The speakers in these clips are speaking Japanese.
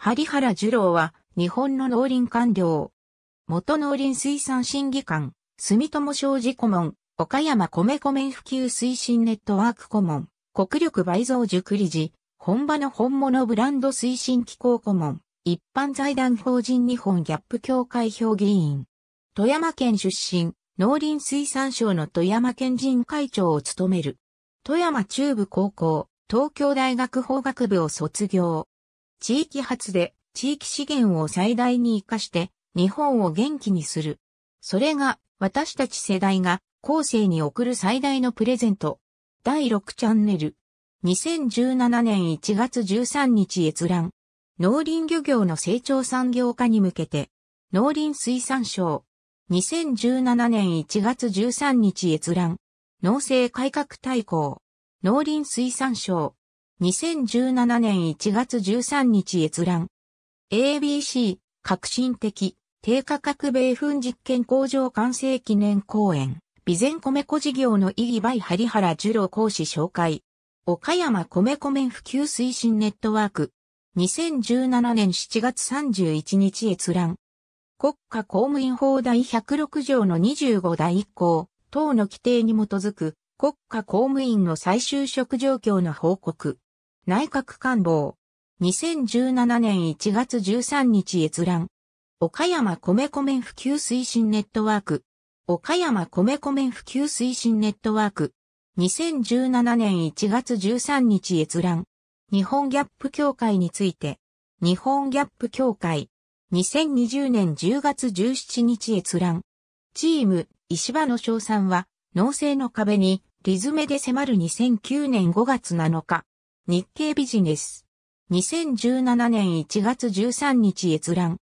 針原樹郎は、日本の農林官僚。元農林水産審議官、住友商事顧問、岡山米米普及推進ネットワーク顧問、国力倍増塾理事、本場の本物ブランド推進機構顧問、一般財団法人日本ギャップ協会評議員。富山県出身、農林水産省の富山県人会長を務める。富山中部高校、東京大学法学部を卒業。地域発で地域資源を最大に活かして日本を元気にする。それが私たち世代が後世に送る最大のプレゼント。第6チャンネル。2017年1月13日閲覧。農林漁業の成長産業化に向けて。農林水産省。2017年1月13日閲覧。農政改革大綱。農林水産省。2017年1月13日閲覧。ABC、革新的、低価格米粉実験工場完成記念公演。備前米粉事業の意義 by 針原樹郎講師紹介。岡山米粉麺普及推進ネットワーク。2017年7月31日閲覧。国家公務員法第106条の25第1項、等の規定に基づく国家公務員の再就職状況の報告。内閣官房。2017年1月13日閲覧。岡山米粉麺普及推進ネットワーク。岡山米粉麺普及推進ネットワーク。2017年1月13日閲覧。日本ギャップ協会について。日本ギャップ協会。2020年10月17日閲覧。チーム、石場の賞賛は、農政の壁に、リズメで迫る2009年5月7日。日経ビジネス。2017年1月13日閲覧。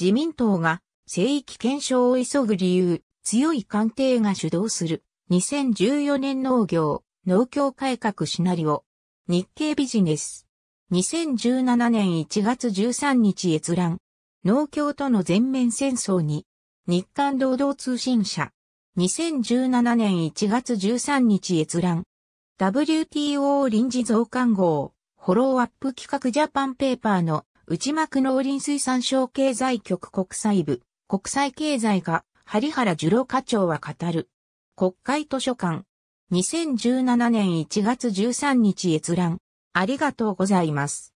自民党が聖域検証を急ぐ理由、強い官邸が主導する。2014年農業、農協改革シナリオ。日経ビジネス。2017年1月13日閲覧。農協との全面戦争に。日刊労働通信社。2017年1月13日閲覧。WTO 臨時増刊号、フォローアップ企画ジャパンペーパーの内幕農林水産省経済局国際部、国際経済が、針原樹郎課長は語る。国会図書館。2017年1月13日閲覧。ありがとうございます。